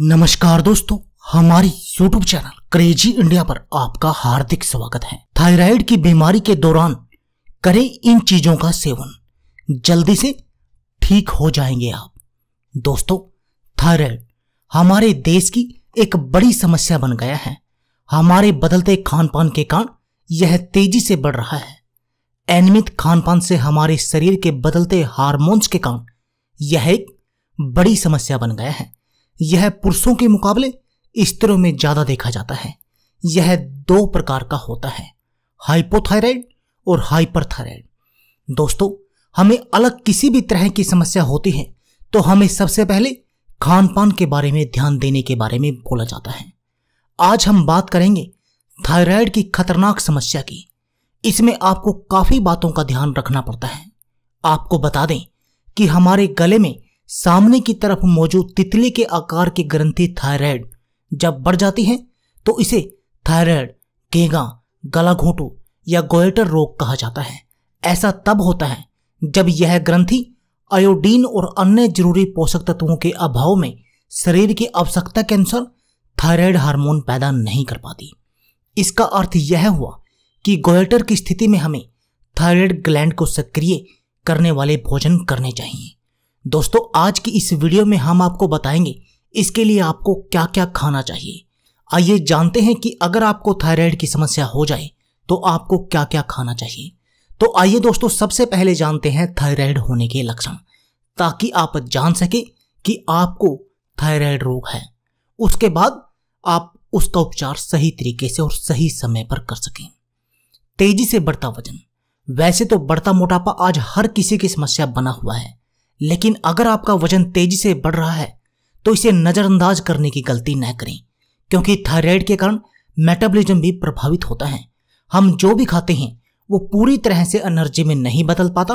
नमस्कार दोस्तों हमारी YouTube चैनल क्रेजी इंडिया पर आपका हार्दिक स्वागत है थायराइड की बीमारी के दौरान करें इन चीजों का सेवन जल्दी से ठीक हो जाएंगे आप दोस्तों थायराइड हमारे देश की एक बड़ी समस्या बन गया है हमारे बदलते खान पान के कारण यह तेजी से बढ़ रहा है अनियमित खान पान से हमारे शरीर के बदलते हार्मोन्स के कारण यह एक बड़ी समस्या बन गया है यह पुरुषों के मुकाबले स्त्रियों में ज्यादा देखा जाता है यह दो प्रकार का होता है हाइपोथायराइड और हाइपरथायराइड दोस्तों हमें अलग किसी भी तरह की समस्या होती है तो हमें सबसे पहले खान पान के बारे में ध्यान देने के बारे में बोला जाता है आज हम बात करेंगे थायराइड की खतरनाक समस्या की इसमें आपको काफी बातों का ध्यान रखना पड़ता है आपको बता दें कि हमारे गले में सामने की तरफ मौजूद तितली के आकार की ग्रंथि थायराइड जब बढ़ जाती है तो इसे थायराइड गेगा गला घोटू या गोयटर रोग कहा जाता है ऐसा तब होता है जब यह ग्रंथि आयोडीन और अन्य जरूरी पोषक तत्वों के अभाव में शरीर की आवश्यकता के अनुसार थायराइड हार्मोन पैदा नहीं कर पाती इसका अर्थ यह हुआ कि गोयटर की स्थिति में हमें थायराइड ग्लैंड को सक्रिय करने वाले भोजन करने चाहिए दोस्तों आज की इस वीडियो में हम आपको बताएंगे इसके लिए आपको क्या क्या खाना चाहिए आइए जानते हैं कि अगर आपको थायराइड की समस्या हो जाए तो आपको क्या क्या खाना चाहिए तो आइए दोस्तों सबसे पहले जानते हैं थायराइड होने के लक्षण ताकि आप जान सके कि आपको थायराइड रोग है उसके बाद आप उसका उपचार सही तरीके से और सही समय पर कर सकें तेजी से बढ़ता वजन वैसे तो बढ़ता मोटापा आज हर किसी की समस्या बना हुआ है लेकिन अगर आपका वजन तेजी से बढ़ रहा है तो इसे नज़रअंदाज करने की गलती न करें क्योंकि थायराइड के कारण मेटाबॉलिज्म भी प्रभावित होता है हम जो भी खाते हैं वो पूरी तरह से एनर्जी में नहीं बदल पाता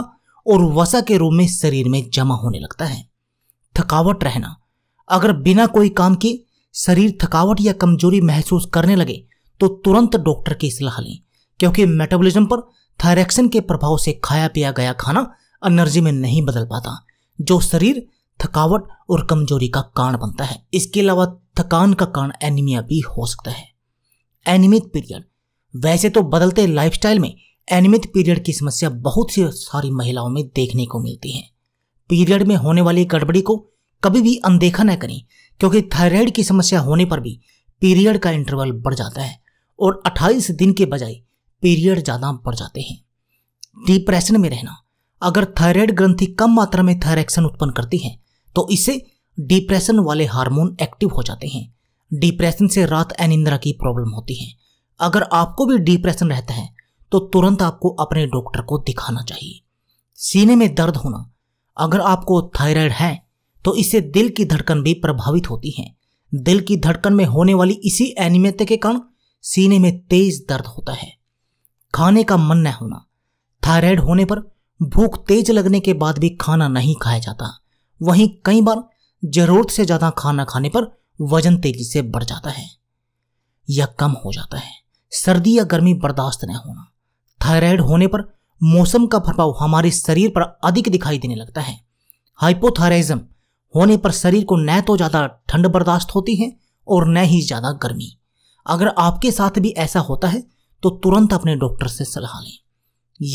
और वसा के रूप में शरीर में जमा होने लगता है थकावट रहना अगर बिना कोई काम के शरीर थकावट या कमजोरी महसूस करने लगे तो तुरंत डॉक्टर की सलाह लें क्योंकि मेटाबॉलिज्म पर थायरक्सन के प्रभाव से खाया पिया गया खाना एनर्जी में नहीं बदल पाता जो शरीर थकावट और कमजोरी का कारण बनता है इसके अलावा थकान का कारण एनीमिया भी हो सकता है एनिमित पीरियड वैसे तो बदलते लाइफस्टाइल में एनिमित पीरियड की समस्या बहुत सी सारी महिलाओं में देखने को मिलती है पीरियड में होने वाली गड़बड़ी को कभी भी अनदेखा न करें क्योंकि थायराइड की समस्या होने पर भी पीरियड का इंटरवल बढ़ जाता है और 28 दिन के बजाय पीरियड ज़्यादा बढ़ जाते हैं डिप्रेशन में रहना अगर थायराइड ग्रंथि कम मात्रा में थायरेक्शन उत्पन्न करती है तो इससे डिप्रेशन वाले हार्मोन एक्टिव हो जाते हैं डिप्रेशन से रात अनिंद्रा की प्रॉब्लम होती है अगर आपको भी डिप्रेशन रहता है तो तुरंत आपको अपने डॉक्टर को दिखाना चाहिए सीने में दर्द होना अगर आपको थायराइड है तो इससे दिल की धड़कन भी प्रभावित होती है दिल की धड़कन में होने वाली इसी एनिमेत के कारण सीने में तेज दर्द होता है खाने का मन न होना थायराइड होने पर भूख तेज लगने के बाद भी खाना नहीं खाया जाता वहीं कई बार जरूरत से ज़्यादा खाना खाने पर वजन तेजी से बढ़ जाता है या कम हो जाता है सर्दी या गर्मी बर्दाश्त न होना थायराइड होने पर मौसम का प्रभाव हमारे शरीर पर अधिक दिखाई देने लगता है हाइपोथायराइज्म होने पर शरीर को न तो ज़्यादा ठंड बर्दाश्त होती है और न ही ज़्यादा गर्मी अगर आपके साथ भी ऐसा होता है तो तुरंत अपने डॉक्टर से सलाह लें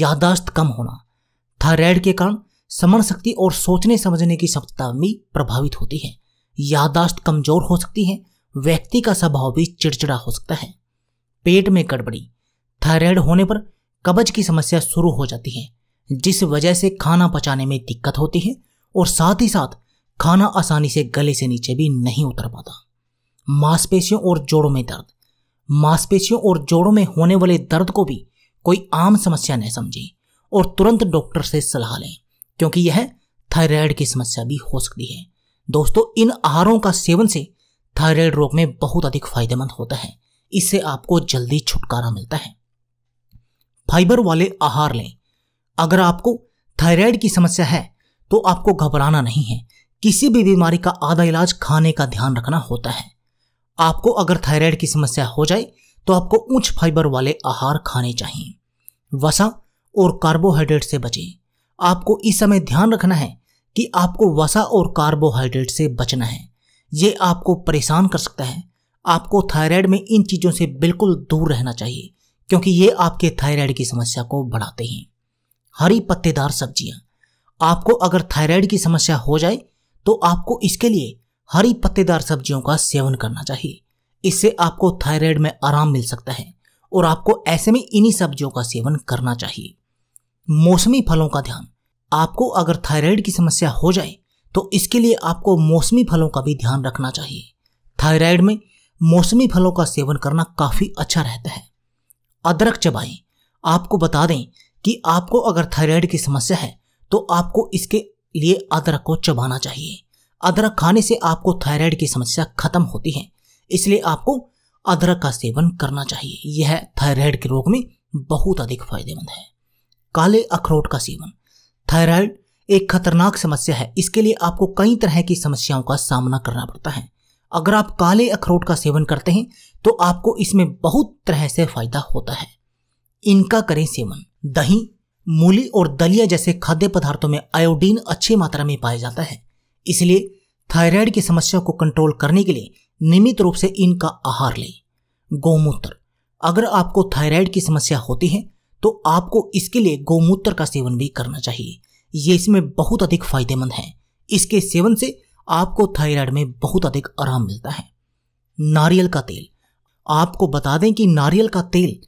यादाश्त कम होना थायराइड के कारण समण शक्ति और सोचने समझने की क्षमता भी प्रभावित होती है यादाश्त कमजोर हो सकती है व्यक्ति का स्वभाव भी चिड़चिड़ा हो सकता है पेट में गड़बड़ी थायराइड होने पर कब्ज की समस्या शुरू हो जाती है जिस वजह से खाना पचाने में दिक्कत होती है और साथ ही साथ खाना आसानी से गले से नीचे भी नहीं उतर पाता मांसपेशियों और जोड़ों में दर्द मांसपेशियों और जोड़ों में होने वाले दर्द को भी कोई आम समस्या न समझे और तुरंत डॉक्टर से सलाह लें क्योंकि यह थायराइड की समस्या भी हो सकती है दोस्तों इन आहारों का सेवन से थायराइड रोग में बहुत अधिक फायदेमंद होता है इससे आपको जल्दी छुटकारा मिलता है फाइबर वाले आहार लें अगर आपको थायराइड की समस्या है तो आपको घबराना नहीं है किसी भी बीमारी का आधा इलाज खाने का ध्यान रखना होता है आपको अगर थायराइड की समस्या हो जाए तो आपको उच्च फाइबर वाले आहार खाने चाहिए वसा और कार्बोहाइड्रेट से बचें आपको इस समय ध्यान रखना है कि आपको वसा और कार्बोहाइड्रेट से बचना है ये आपको परेशान कर सकता है आपको थायराइड में इन चीज़ों से बिल्कुल दूर रहना चाहिए क्योंकि ये आपके थायराइड की समस्या को बढ़ाते हैं हरी पत्तेदार सब्जियां आपको अगर थायराइड की समस्या हो जाए तो आपको इसके लिए हरी पत्तेदार सब्जियों का सेवन करना चाहिए इससे आपको थायराइड में आराम मिल सकता है और आपको ऐसे में इन्हीं सब्जियों का सेवन करना चाहिए मौसमी फलों का ध्यान आपको अगर थायराइड की समस्या हो जाए तो इसके लिए आपको मौसमी फलों का भी ध्यान रखना चाहिए थायराइड में मौसमी फलों का सेवन करना काफ़ी अच्छा रहता है अदरक चबाएं आपको बता दें कि आपको अगर थायराइड की समस्या है तो आपको इसके लिए अदरक को चबाना चाहिए अदरक खाने से आपको थायराइड की समस्या खत्म होती है इसलिए आपको अदरक का सेवन करना चाहिए यह थायराइड के रोग में बहुत अधिक फायदेमंद है काले अखरोट का सेवन थायराइड एक खतरनाक समस्या है इसके लिए आपको कई तरह की समस्याओं का सामना करना पड़ता है अगर आप काले अखरोट का सेवन करते हैं तो आपको इसमें बहुत तरह से फायदा होता है इनका करें सेवन दही मूली और दलिया जैसे खाद्य पदार्थों में आयोडीन अच्छी मात्रा में पाया जाता है इसलिए थायराइड की समस्या को कंट्रोल करने के लिए नियमित रूप से इनका आहार लें गौमूत्र अगर आपको थायराइड की समस्या होती है तो आपको इसके लिए गौमूत्र का सेवन भी करना चाहिए ये इसमें बहुत अधिक फायदेमंद है इसके सेवन से आपको थायराइड में बहुत अधिक आराम मिलता है नारियल का तेल आपको बता दें कि नारियल का तेल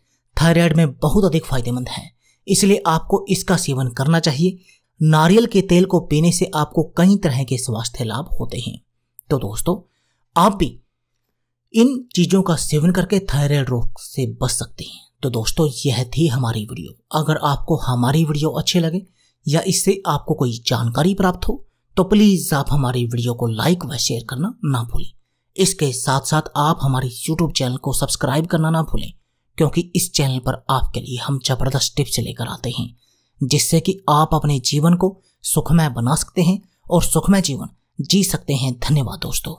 थायराइड में बहुत अधिक फायदेमंद है इसलिए आपको इसका सेवन करना चाहिए नारियल के तेल को पीने से आपको कई तरह के स्वास्थ्य लाभ होते हैं तो दोस्तों आप भी इन चीजों का सेवन करके थायराइड रोग से बच सकते हैं तो दोस्तों यह थी हमारी वीडियो अगर आपको हमारी वीडियो अच्छे लगे या इससे आपको कोई जानकारी प्राप्त हो तो प्लीज़ आप हमारी वीडियो को लाइक व शेयर करना ना भूलें इसके साथ साथ आप हमारे यूट्यूब चैनल को सब्सक्राइब करना ना भूलें क्योंकि इस चैनल पर आपके लिए हम जबरदस्त टिप्स लेकर आते हैं जिससे कि आप अपने जीवन को सुखमय बना सकते हैं और सुखमय जीवन जी सकते हैं धन्यवाद दोस्तों